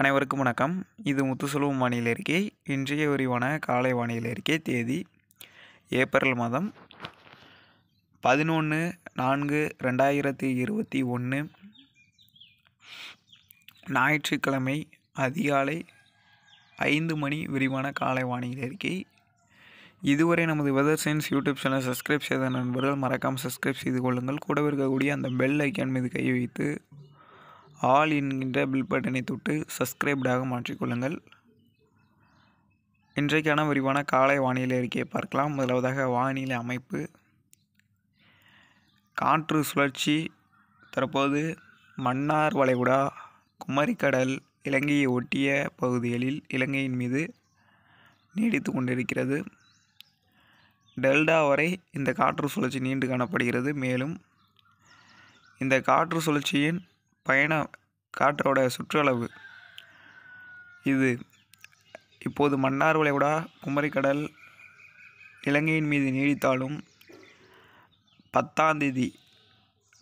அனைவருக்கும் வணக்கம் இது முத்துசுலுவு வானிலை இருக்கை இன்றைய விரிவான காலை வானிலை அறிக்கை தேதி ஏப்ரல் மாதம் பதினொன்று நான்கு ரெண்டாயிரத்தி இருபத்தி ஒன்று ஞாயிற்றுக்கிழமை அதிகாலை ஐந்து மணி விரிவான காலை வானிலை அறிக்கை இதுவரை நமது weather science YouTube channel subscribe செய்த நண்பர்கள் மறக்காமல் சப்ஸ்கிரைப் செய்து கொள்ளுங்கள் கூட இருக்கக்கூடிய அந்த பெல் ஐக்கான் மீது கை வைத்து ஆல் என்கின்ற பில் பட்டனை தொட்டு சப்ஸ்கிரைப்டாக மாற்றிக்கொள்ளுங்கள் இன்றைக்கான விரிவான காலை வானிலை அறிக்கையை பார்க்கலாம் முதலாவதாக வானிலை அமைப்பு காற்று சுழற்சி தற்போது மன்னார் வளைகுடா குமரிக்கடல் இலங்கையை ஒட்டிய பகுதிகளில் இலங்கையின் மீது நீடித்து கொண்டிருக்கிறது டெல்டா வரை இந்த காற்று சுழற்சி நீண்டு காணப்படுகிறது மேலும் இந்த காற்று சுழற்சியின் பயண காற்றோட சுற்றளவு இது இப்போது மன்னார் வளைகுடா குமரிக்கடல் இலங்கையின் மீது நீடித்தாலும் பத்தாந்தேதி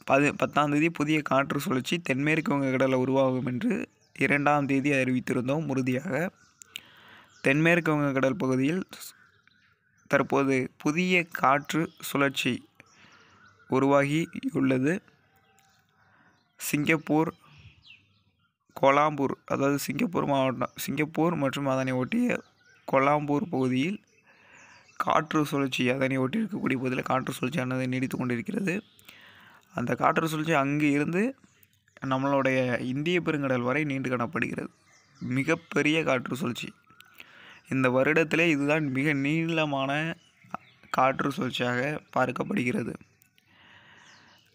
பது பத்தாந்தேதி புதிய காற்று சுழற்சி தென்மேற்கு வங்கக்கடலில் உருவாகும் என்று இரண்டாம் தேதி அறிவித்திருந்தோம் உறுதியாக தென்மேற்கு வங்கக்கடல் பகுதியில் தற்போது புதிய காற்று சுழற்சி உருவாகியுள்ளது சிங்கப்பூர் கொலாம்பூர் அதாவது சிங்கப்பூர் மாவட்டம் சிங்கப்பூர் மற்றும் அதனை ஒட்டிய கொலாம்பூர் பகுதியில் காற்று சுழற்சி அதனை ஒட்டி இருக்கக்கூடிய பகுதியில் காற்று சுழற்சியானது நீடித்து கொண்டிருக்கிறது அந்த காற்று சுழற்சி அங்கே இருந்து நம்மளுடைய இந்திய பெருங்கடல் வரை நீண்டு காணப்படுகிறது மிகப்பெரிய காற்று சுழற்சி இந்த வருடத்திலே இதுதான் மிக நீளமான காற்று சுழற்சியாக பார்க்கப்படுகிறது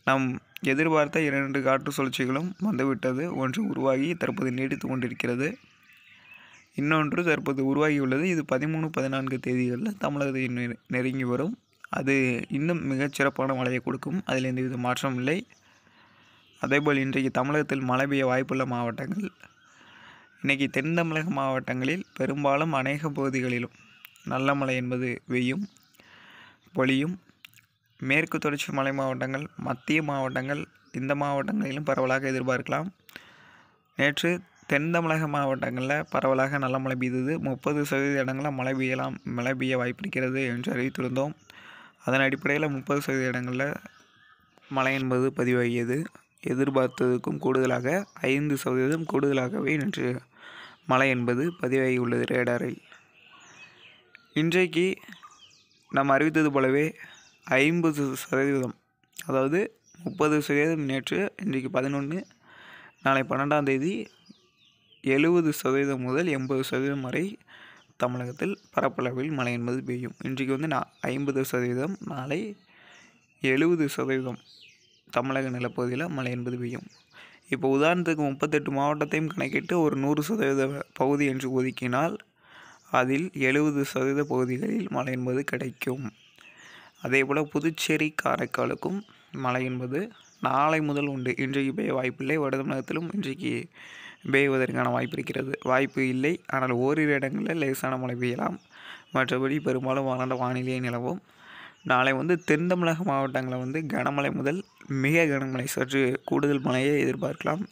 நம் எதிர்பார்த்த இரண்டு காற்று சுழற்சிகளும் வந்துவிட்டது ஒன்று உருவாகி தற்போது நீடித்து கொண்டிருக்கிறது இன்னொன்று தற்போது உருவாகியுள்ளது இது பதிமூணு பதினான்கு தேதிகளில் தமிழகத்தை நெருங்கி வரும் அது இன்னும் மிகச் சிறப்பான மழையை கொடுக்கும் அதில் எந்தவித மாற்றம் இல்லை அதேபோல் இன்றைக்கு தமிழகத்தில் மழை பெய்ய வாய்ப்புள்ள மாவட்டங்கள் இன்றைக்கி தென் தமிழக மாவட்டங்களில் பெரும்பாலும் அநேக பகுதிகளிலும் நல்ல மழை என்பது வெய்யும் பொழியும் மேற்கு தொடர்ச்சி மலை மாவட்டங்கள் மத்திய மாவட்டங்கள் இந்த மாவட்டங்களிலும் பரவலாக எதிர்பார்க்கலாம் நேற்று தென் தமிழக மாவட்டங்களில் பரவலாக நல்ல மழை பெய்தது முப்பது சதவீத இடங்களில் மழை பெய்யலாம் மழை பெய்ய வாய்ப்பிருக்கிறது என்று அறிவித்திருந்தோம் அதன் அடிப்படையில் முப்பது சதவீத இடங்களில் மழை என்பது பதிவாகியது எதிர்பார்த்ததுக்கும் கூடுதலாக ஐந்து சதவீதம் கூடுதலாகவே நேற்று மழை என்பது பதிவாகி உள்ளது ரேடாரில் இன்றைக்கு நாம் அறிவித்தது போலவே ஐம்பது சதவீதம் அதாவது முப்பது சதவீதம் நேற்று இன்றைக்கு பதினொன்று நாளை பன்னெண்டாம் தேதி எழுபது சதவீதம் முதல் எண்பது சதவீதம் வரை தமிழகத்தில் பரப்பளவில் மழை என்பது பெய்யும் இன்றைக்கு வந்து நான் ஐம்பது சதவீதம் நாளை எழுபது சதவீதம் தமிழக நிலப்பகுதியில் மழை என்பது பெய்யும் இப்போ உதாரணத்துக்கு முப்பத்தெட்டு மாவட்டத்தையும் கணக்கிட்டு ஒரு நூறு சதவீத பகுதி என்று ஒதுக்கினால் அதில் எழுபது சதவீத பகுதிகளில் மழை என்பது கிடைக்கும் அதே போல் புதுச்சேரி காரைக்காலுக்கும் மழை என்பது நாளை முதல் உண்டு இன்றைக்கு பெய்ய வாய்ப்பில்லை தமிழகத்திலும் இன்றைக்கு பெய்வதற்கான வாய்ப்பு இருக்கிறது வாய்ப்பு இல்லை ஆனால் ஓரிரு இடங்களில் லேசான மழை பெய்யலாம் மற்றபடி பெரும்பாலும் வறண்ட வானிலையை நிலவும் நாளை வந்து தென் தமிழக மாவட்டங்களில் வந்து கனமழை முதல் மிக கனமழை சற்று கூடுதல் மழையை எதிர்பார்க்கலாம்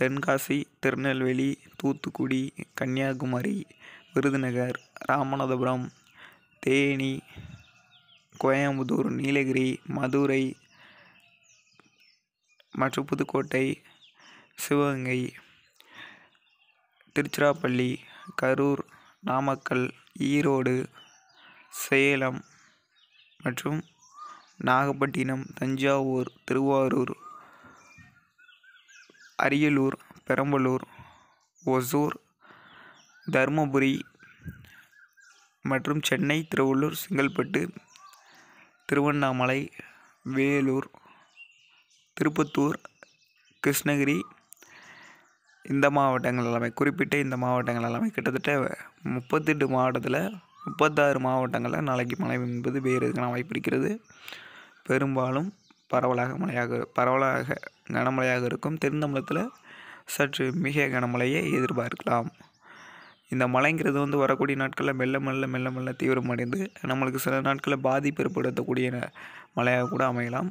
தென்காசி திருநெல்வேலி தூத்துக்குடி கன்னியாகுமரி விருதுநகர் ராமநாதபுரம் தேனி கோயம்புத்தூர் நீலகிரி மதுரை மற்றும் புதுக்கோட்டை சிவகங்கை திருச்சிராப்பள்ளி கரூர் நாமக்கல் ஈரோடு சேலம் மற்றும் நாகப்பட்டினம் தஞ்சாவூர் திருவாரூர் அரியலூர் பெரம்பலூர் ஒசூர் தருமபுரி மற்றும் சென்னை திருவள்ளூர் செங்கல்பட்டு திருவண்ணாமலை வேலூர் திருப்பத்தூர் கிருஷ்ணகிரி இந்த மாவட்டங்கள் எல்லாமே குறிப்பிட்ட இந்த மாவட்டங்கள் எல்லாமே கிட்டத்தட்ட முப்பத்தெட்டு மாவட்டத்தில் முப்பத்தாறு மாவட்டங்களில் நாளைக்கு மழை என்பது எதுக்கான வாய்ப்பு இருக்கிறது பெரும்பாலும் பரவலாக மழையாக பரவலாக கனமழையாக இருக்கும் தென் தமிழகத்தில் சற்று மிக கனமழையை எதிர்பார்க்கலாம் இந்த மழைங்கிறது வந்து வரக்கூடிய நாட்களில் மெல்ல மெல்ல மெல்ல மெல்ல தீவிரமடைந்து நம்மளுக்கு சில நாட்களில் பாதிப்பு ஏற்படுத்தக்கூடிய மழையாக கூட அமையலாம்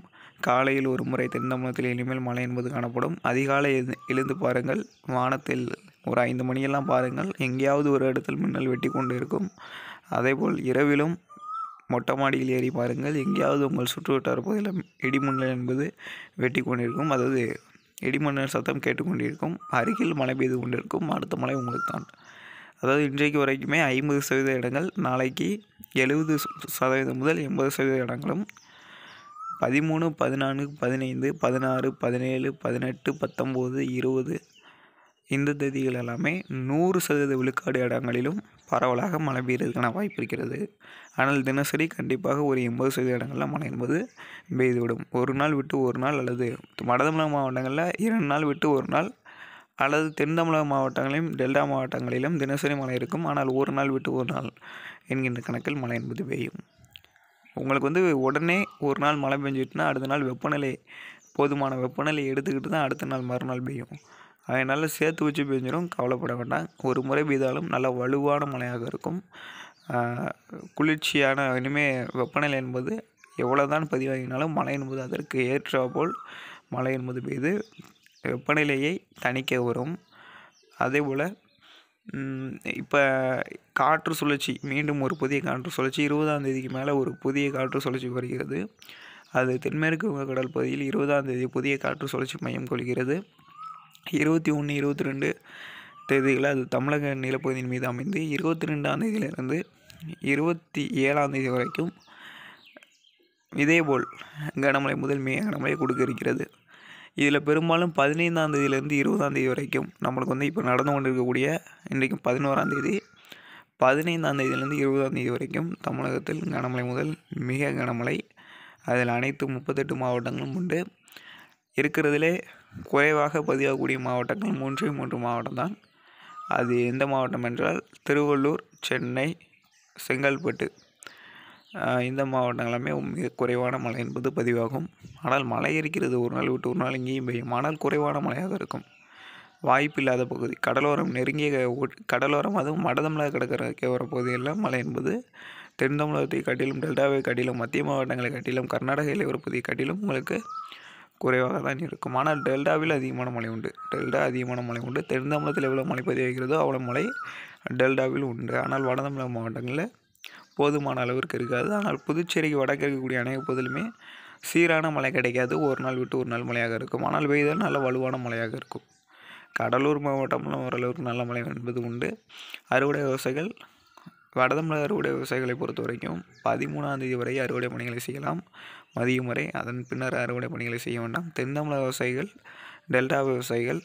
காலையில் ஒரு முறை தென்னமலத்தில் இனிமேல் மழை என்பது காணப்படும் அதிகாலை எழுந்து பாருங்கள் வானத்தில் ஒரு ஐந்து மணியெல்லாம் பாருங்கள் எங்கேயாவது ஒரு இடத்தில் மின்னல் வெட்டி கொண்டு இருக்கும் அதேபோல் இரவிலும் மொட்டை மாடியில் ஏறி பாருங்கள் எங்கேயாவது உங்கள் சுற்றுவட்டார பகுதியில் இடிமுன்னல் என்பது வெட்டி கொண்டிருக்கும் அதாவது இடிமன்னல் சத்தம் கேட்டுக்கொண்டிருக்கும் அருகில் மழை பெய்து கொண்டிருக்கும் அடுத்த மழை உங்களுக்கு தான் அதாவது இன்றைக்கு வரைக்குமே ஐம்பது சதவீத இடங்கள் நாளைக்கு எழுபது சதவீதம் முதல் எண்பது சதவீத இடங்களும் பதிமூணு பதினான்கு பதினைந்து பதினாறு பதினேழு பதினெட்டு பத்தொம்போது இருபது இந்த தேதிகள் எல்லாமே நூறு சதவீத விழுக்காடு இடங்களிலும் பரவலாக மழை பெய்யறதுக்கான வாய்ப்பு இருக்கிறது ஆனால் தினசரி கண்டிப்பாக ஒரு எண்பது சதவீத இடங்களில் மழை என்பது பெய்துவிடும் ஒரு நாள் விட்டு ஒரு நாள் அல்லது வடதமிழக மாவட்டங்களில் இரண்டு நாள் விட்டு ஒரு நாள் அல்லது தென் தமிழக மாவட்டங்களிலும் டெல்டா மாவட்டங்களிலும் தினசரி மழை இருக்கும் ஆனால் ஒரு நாள் விட்டு ஒரு நாள் என்கின்ற கணக்கில் மழை என்பது பெய்யும் உங்களுக்கு வந்து உடனே ஒரு நாள் மழை பெஞ்சிட்டுனா அடுத்த நாள் வெப்பநிலை போதுமான வெப்பநிலை எடுத்துக்கிட்டு தான் அடுத்த நாள் மறுநாள் பெய்யும் அதனால் சேர்த்து வச்சு பெஞ்சிடும் கவலைப்பட வேண்டாம் ஒரு முறை பெய்தாலும் நல்லா வலுவான மழையாக இருக்கும் குளிர்ச்சியான இனிமேல் வெப்பநிலை என்பது எவ்வளோ தான் பதிவாகினாலும் மழை என்பது அதற்கு போல் மழை என்பது பெய்து வெப்பநிலையை தணிக்க வரும் அதே போல் இப்போ காற்று சுழற்சி மீண்டும் ஒரு புதிய காற்று சுழற்சி இருபதாம் தேதிக்கு மேலே ஒரு புதிய காற்று சுழற்சி வருகிறது அது தென்மேற்கு வங்கக்கடல் பகுதியில் இருபதாம் தேதி புதிய காற்று சுழற்சி மையம் கொள்கிறது இருபத்தி ஒன்று இருபத்தி ரெண்டு தேதிகளில் அது தமிழக நிலப்பகுதியின் மீது அமைந்து இருபத்தி ரெண்டாம் தேதியிலிருந்து இருபத்தி ஏழாம் தேதி வரைக்கும் இதேபோல் கனமழை முதல் மே கனமழை கொடுக்க இருக்கிறது இதில் பெரும்பாலும் பதினைந்தாம் தேதியிலேருந்து இருபதாம் தேதி வரைக்கும் நம்மளுக்கு வந்து இப்போ நடந்து கொண்டு இருக்கக்கூடிய இன்றைக்கும் பதினோராம் தேதி பதினைந்தாம் தேதியிலேருந்து இருபதாம் தேதி வரைக்கும் தமிழகத்தில் கனமழை முதல் மிக கனமழை அதில் அனைத்து முப்பத்தெட்டு மாவட்டங்களும் உண்டு இருக்கிறதுலே குறைவாக பதிவாகக்கூடிய மாவட்டங்கள் மூன்று மூன்று மாவட்டம் தான் அது எந்த மாவட்டம் என்றால் திருவள்ளூர் சென்னை செங்கல்பட்டு இந்த மாவட்டங்களுமே மிக குறைவான மழை என்பது பதிவாகும் ஆனால் மழை இருக்கிறது ஒரு நாள் விட்டு ஒரு நாள் இங்கேயும் பெய்யும் ஆனால் குறைவான மழையாக இருக்கும் வாய்ப்பில்லாத பகுதி கடலோரம் நெருங்கிய கடலோரம் அதுவும் வட தமிழக கடற்கரைக்கு வர பகுதியெல்லாம் மழை என்பது தென் தமிழகத்தை காட்டிலும் டெல்டாவை காட்டிலும் மத்திய மாவட்டங்களை காட்டிலும் கர்நாடக ஒரு பகுதியை காட்டிலும் உங்களுக்கு குறைவாக தான் இருக்கும் ஆனால் டெல்டாவில் அதிகமான மழை உண்டு டெல்டா அதிகமான மழை உண்டு தென் தமிழகத்தில் எவ்வளோ மழை பதிவாகிறதோ அவ்வளோ மழை டெல்டாவில் உண்டு ஆனால் வட தமிழக மாவட்டங்களில் போதுமான அளவிற்கு இருக்காது ஆனால் புதுச்சேரிக்கு வடக்கு இருக்கக்கூடிய அநேக பகுதியிலுமே சீரான மழை கிடைக்காது ஒரு நாள் விட்டு ஒரு நாள் மழையாக இருக்கும் ஆனால் வெய்தால் நல்ல வலுவான மழையாக இருக்கும் கடலூர் மாவட்டம்லாம் ஓரளவுக்கு நல்ல மழை என்பது உண்டு அறுவடை விவசாயிகள் வடதமிழக அறுவடை விவசாயிகளை பொறுத்த வரைக்கும் பதிமூணாம் தேதி வரை அறுவடை பணிகளை செய்யலாம் மதியம் வரை அதன் பின்னர் அறுவடை பணிகளை செய்ய வேண்டாம் தென் தமிழக விவசாயிகள் டெல்டா விவசாயிகள்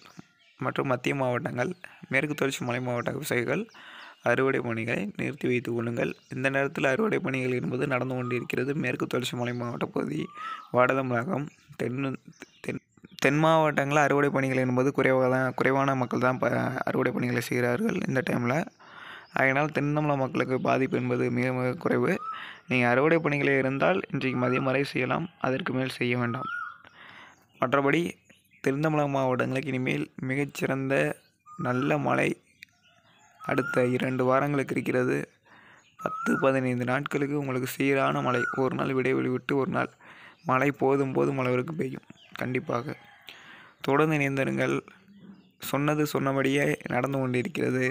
மற்றும் மத்திய மாவட்டங்கள் மேற்கு தொடர்ச்சி மலை மாவட்ட விவசாயிகள் அறுவடை பணிகளை நிறுத்தி வைத்துக் கொள்ளுங்கள் இந்த நேரத்தில் அறுவடை பணிகள் என்பது நடந்து கொண்டிருக்கிறது மேற்கு தொடர்ச்சி மலை மாவட்ட பகுதி வாடதம்பாக்கம் தென் தென் தென் மாவட்டங்களில் அறுவடை பணிகள் என்பது குறைவாக தான் குறைவான மக்கள் தான் ப அறுவடை பணிகளை செய்கிறார்கள் இந்த டைமில் அதனால் தென்னமல மக்களுக்கு பாதிப்பு என்பது மிக மிக குறைவு நீங்கள் அறுவடை பணிகளே இருந்தால் இன்றைக்கு மதியம் வரை செய்யலாம் அதற்கு மேல் செய்ய வேண்டாம் மற்றபடி தென்னமல மாவட்டங்களுக்கு இனிமேல் மிகச்சிறந்த நல்ல மழை அடுத்த இரண்டு வாரங்களுக்கு இருக்கிறது பத்து பதினைந்து நாட்களுக்கு உங்களுக்கு சீரான மழை ஒரு நாள் விடைவெளி விட்டு ஒரு நாள் மழை போதும் போதும் அளவிற்கு பெய்யும் கண்டிப்பாக தொடர்ந்து இணைந்திருங்கள் சொன்னது சொன்னபடியே நடந்து கொண்டிருக்கிறது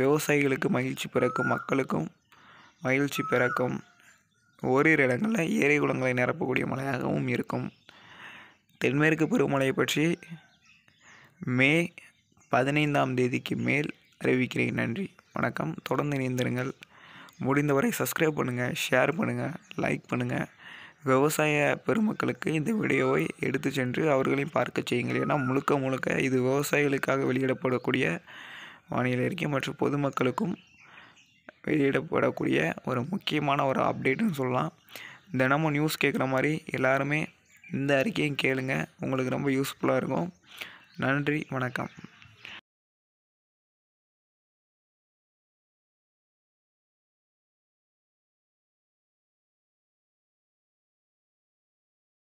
விவசாயிகளுக்கு மகிழ்ச்சி பிறக்கும் மக்களுக்கும் மகிழ்ச்சி பிறக்கும் ஓரிரு இடங்களில் ஏரி குளங்களை நிரப்பக்கூடிய மழையாகவும் இருக்கும் தென்மேற்கு பருவமழையை பற்றி மே பதினைந்தாம் தேதிக்கு மேல் அறிவிக்கிறேன் நன்றி வணக்கம் தொடர்ந்து இணைந்திருங்கள் முடிந்தவரை சப்ஸ்கிரைப் பண்ணுங்கள் ஷேர் பண்ணுங்கள் லைக் பண்ணுங்கள் விவசாய பெருமக்களுக்கு இந்த வீடியோவை எடுத்து சென்று அவர்களையும் பார்க்க செய்யுங்கள் ஏன்னா முழுக்க முழுக்க இது விவசாயிகளுக்காக வெளியிடப்படக்கூடிய வானிலை அறிக்கை மற்றும் பொதுமக்களுக்கும் வெளியிடப்படக்கூடிய ஒரு முக்கியமான ஒரு அப்டேட்டுன்னு சொல்லலாம் தினமும் நியூஸ் கேட்குற மாதிரி எல்லாருமே இந்த அறிக்கையும் கேளுங்க உங்களுக்கு ரொம்ப யூஸ்ஃபுல்லாக இருக்கும் நன்றி வணக்கம்